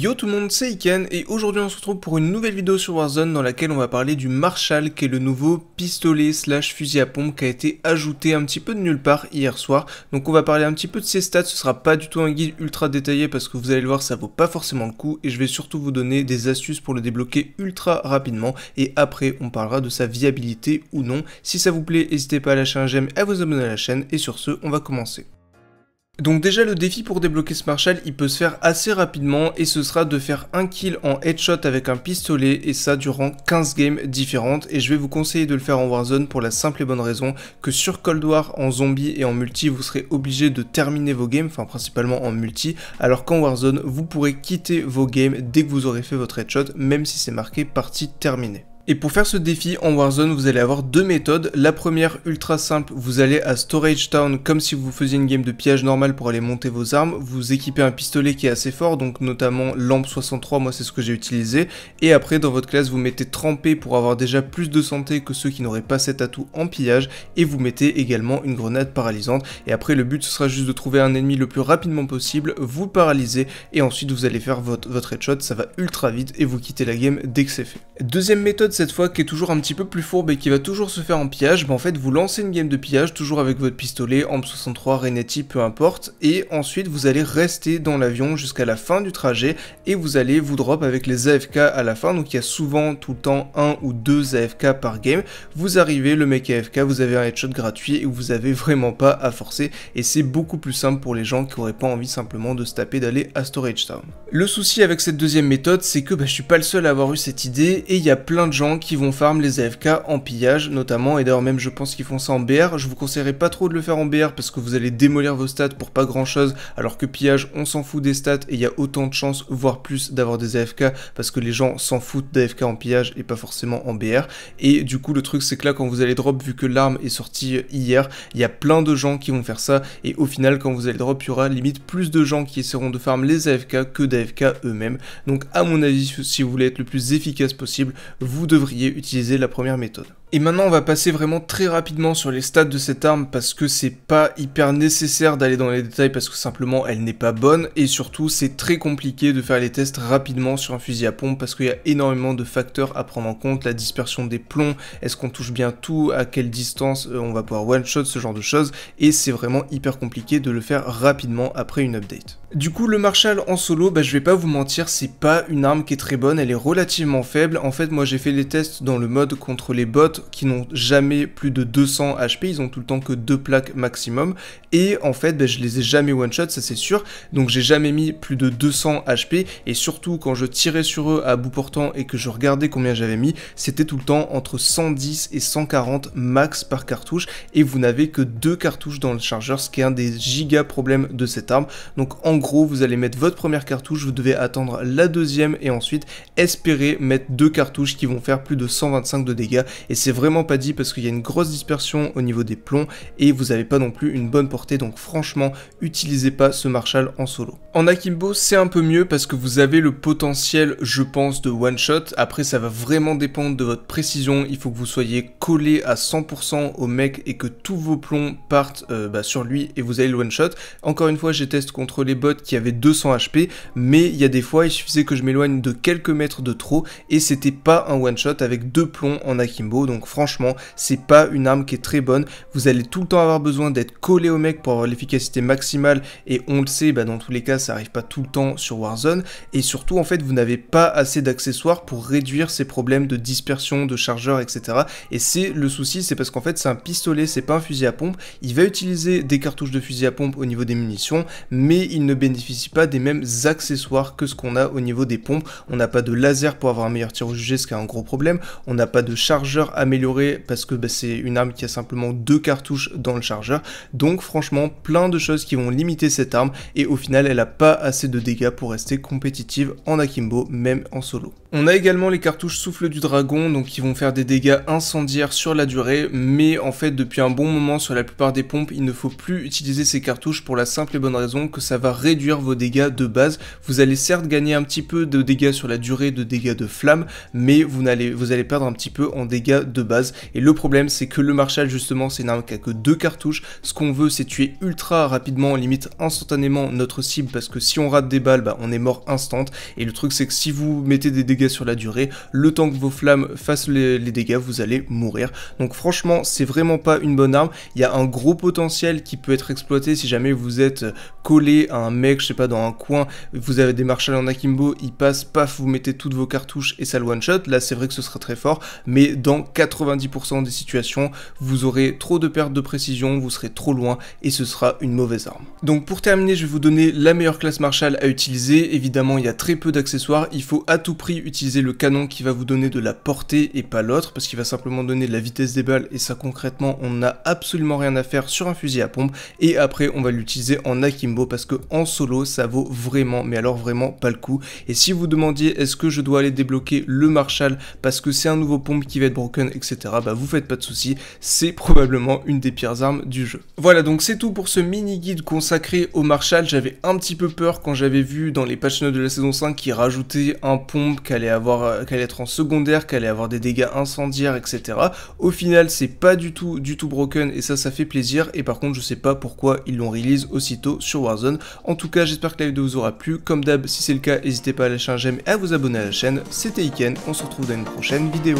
Yo tout le monde, c'est Iken et aujourd'hui on se retrouve pour une nouvelle vidéo sur Warzone dans laquelle on va parler du Marshall qui est le nouveau pistolet slash fusil à pompe qui a été ajouté un petit peu de nulle part hier soir. Donc on va parler un petit peu de ses stats, ce sera pas du tout un guide ultra détaillé parce que vous allez le voir ça vaut pas forcément le coup et je vais surtout vous donner des astuces pour le débloquer ultra rapidement et après on parlera de sa viabilité ou non. Si ça vous plaît n'hésitez pas à lâcher un j'aime, à vous abonner à la chaîne et sur ce on va commencer. Donc déjà le défi pour débloquer ce Marshall il peut se faire assez rapidement et ce sera de faire un kill en headshot avec un pistolet et ça durant 15 games différentes et je vais vous conseiller de le faire en Warzone pour la simple et bonne raison que sur Cold War en zombie et en multi vous serez obligé de terminer vos games, enfin principalement en multi alors qu'en Warzone vous pourrez quitter vos games dès que vous aurez fait votre headshot même si c'est marqué partie terminée. Et pour faire ce défi en Warzone, vous allez avoir deux méthodes. La première, ultra simple, vous allez à Storage Town comme si vous faisiez une game de pillage normal pour aller monter vos armes. Vous équipez un pistolet qui est assez fort, donc notamment lampe 63, moi c'est ce que j'ai utilisé. Et après, dans votre classe, vous mettez trempé pour avoir déjà plus de santé que ceux qui n'auraient pas cet atout en pillage. Et vous mettez également une grenade paralysante. Et après, le but, ce sera juste de trouver un ennemi le plus rapidement possible, vous paralyser et ensuite vous allez faire votre, votre headshot. Ça va ultra vite et vous quittez la game dès que c'est fait. Deuxième méthode, cette fois qui est toujours un petit peu plus fourbe et qui va toujours se faire en pillage, bah en fait vous lancez une game de pillage toujours avec votre pistolet, AMP63, Renetti, peu importe, et ensuite vous allez rester dans l'avion jusqu'à la fin du trajet et vous allez vous drop avec les AFK à la fin, donc il y a souvent tout le temps un ou deux AFK par game, vous arrivez, le mec AFK, vous avez un headshot gratuit et vous avez vraiment pas à forcer et c'est beaucoup plus simple pour les gens qui auraient pas envie simplement de se taper d'aller à Storage Town. Le souci avec cette deuxième méthode c'est que bah, je suis pas le seul à avoir eu cette idée et il y a plein de gens qui vont farm les AFK en pillage notamment, et d'ailleurs même je pense qu'ils font ça en BR, je vous conseillerais pas trop de le faire en BR parce que vous allez démolir vos stats pour pas grand chose, alors que pillage on s'en fout des stats et il y a autant de chances, voire plus, d'avoir des AFK parce que les gens s'en foutent d'AFK en pillage et pas forcément en BR, et du coup le truc c'est que là quand vous allez drop, vu que l'arme est sortie euh, hier, il y a plein de gens qui vont faire ça, et au final quand vous allez drop, il y aura limite plus de gens qui essaieront de farm les AFK que d'AFK eux-mêmes, donc à mon avis si vous voulez être le plus efficace possible, vous devriez utiliser la première méthode. Et maintenant on va passer vraiment très rapidement sur les stats de cette arme parce que c'est pas hyper nécessaire d'aller dans les détails parce que simplement elle n'est pas bonne et surtout c'est très compliqué de faire les tests rapidement sur un fusil à pompe parce qu'il y a énormément de facteurs à prendre en compte, la dispersion des plombs, est-ce qu'on touche bien tout, à quelle distance euh, on va pouvoir one shot, ce genre de choses et c'est vraiment hyper compliqué de le faire rapidement après une update. Du coup le Marshall en solo, bah, je vais pas vous mentir, c'est pas une arme qui est très bonne, elle est relativement faible, en fait moi j'ai fait les tests dans le mode contre les bots qui n'ont jamais plus de 200 HP, ils ont tout le temps que deux plaques maximum, et en fait ben, je les ai jamais one-shot, ça c'est sûr, donc j'ai jamais mis plus de 200 HP, et surtout quand je tirais sur eux à bout portant et que je regardais combien j'avais mis, c'était tout le temps entre 110 et 140 max par cartouche, et vous n'avez que deux cartouches dans le chargeur, ce qui est un des giga problèmes de cette arme, donc en gros vous allez mettre votre première cartouche, vous devez attendre la deuxième, et ensuite espérer mettre deux cartouches qui vont faire plus de 125 de dégâts, et c'est vraiment pas dit parce qu'il y a une grosse dispersion au niveau des plombs et vous n'avez pas non plus une bonne portée donc franchement utilisez pas ce Marshall en solo. En Akimbo c'est un peu mieux parce que vous avez le potentiel je pense de one shot après ça va vraiment dépendre de votre précision il faut que vous soyez collé à 100% au mec et que tous vos plombs partent euh, bah, sur lui et vous avez le one shot. Encore une fois j'ai testé contre les bots qui avaient 200 HP mais il y a des fois il suffisait que je m'éloigne de quelques mètres de trop et c'était pas un one shot avec deux plombs en Akimbo donc franchement, c'est pas une arme qui est très bonne. Vous allez tout le temps avoir besoin d'être collé au mec pour avoir l'efficacité maximale, et on le sait, bah, dans tous les cas, ça arrive pas tout le temps sur Warzone, et surtout, en fait, vous n'avez pas assez d'accessoires pour réduire ces problèmes de dispersion, de chargeur, etc. Et c'est le souci, c'est parce qu'en fait, c'est un pistolet, c'est pas un fusil à pompe. Il va utiliser des cartouches de fusil à pompe au niveau des munitions, mais il ne bénéficie pas des mêmes accessoires que ce qu'on a au niveau des pompes. On n'a pas de laser pour avoir un meilleur tir au jugé, ce qui est un gros problème. On n'a pas de chargeur amélioré parce que bah, c'est une arme qui a simplement deux cartouches dans le chargeur. Donc franchement, plein de choses qui vont limiter cette arme et au final, elle n'a pas assez de dégâts pour rester compétitive en akimbo, même en solo. On a également les cartouches souffle du dragon, donc qui vont faire des dégâts incendiaires sur la durée, mais en fait depuis un bon moment sur la plupart des pompes, il ne faut plus utiliser ces cartouches pour la simple et bonne raison que ça va réduire vos dégâts de base. Vous allez certes gagner un petit peu de dégâts sur la durée de dégâts de flamme, mais vous allez, vous allez perdre un petit peu en dégâts de base. Et le problème, c'est que le Marshall, justement, c'est une arme qui a que deux cartouches. Ce qu'on veut, c'est tuer ultra rapidement, limite instantanément notre cible, parce que si on rate des balles, bah, on est mort instant. Et le truc, c'est que si vous mettez des dégâts sur la durée, le temps que vos flammes fassent les, dégâts, vous allez mourir. Donc franchement, c'est vraiment pas une bonne arme. Il y a un gros potentiel qui peut être exploité si jamais vous êtes collé à un mec, je sais pas, dans un coin, vous avez des Marshall en akimbo, il passe, paf, vous mettez toutes vos cartouches et ça le one-shot. Là, c'est vrai que ce sera très fort, mais dans 90% des situations, vous aurez trop de pertes de précision, vous serez trop loin et ce sera une mauvaise arme. Donc pour terminer, je vais vous donner la meilleure classe Marshall à utiliser. Évidemment, il y a très peu d'accessoires, il faut à tout prix utiliser le canon qui va vous donner de la portée et pas l'autre parce qu'il va simplement donner de la vitesse des balles et ça concrètement, on n'a absolument rien à faire sur un fusil à pompe et après on va l'utiliser en akimbo parce que en solo, ça vaut vraiment, mais alors vraiment pas le coup. Et si vous demandiez est-ce que je dois aller débloquer le Marshall parce que c'est un nouveau pompe qui va être broken etc. Bah vous faites pas de soucis, c'est probablement une des pires armes du jeu. Voilà donc c'est tout pour ce mini-guide consacré au Marshall. J'avais un petit peu peur quand j'avais vu dans les patch notes de la saison 5 qu'il rajoutait un pompe allait avoir euh, allait être en secondaire, allait avoir des dégâts incendiaires, etc. Au final c'est pas du tout du tout broken et ça ça fait plaisir et par contre je sais pas pourquoi ils l'ont release aussitôt sur Warzone. En tout cas j'espère que la vidéo vous aura plu. Comme d'hab si c'est le cas n'hésitez pas à lâcher un j'aime et à vous abonner à la chaîne. C'était Iken, on se retrouve dans une prochaine vidéo.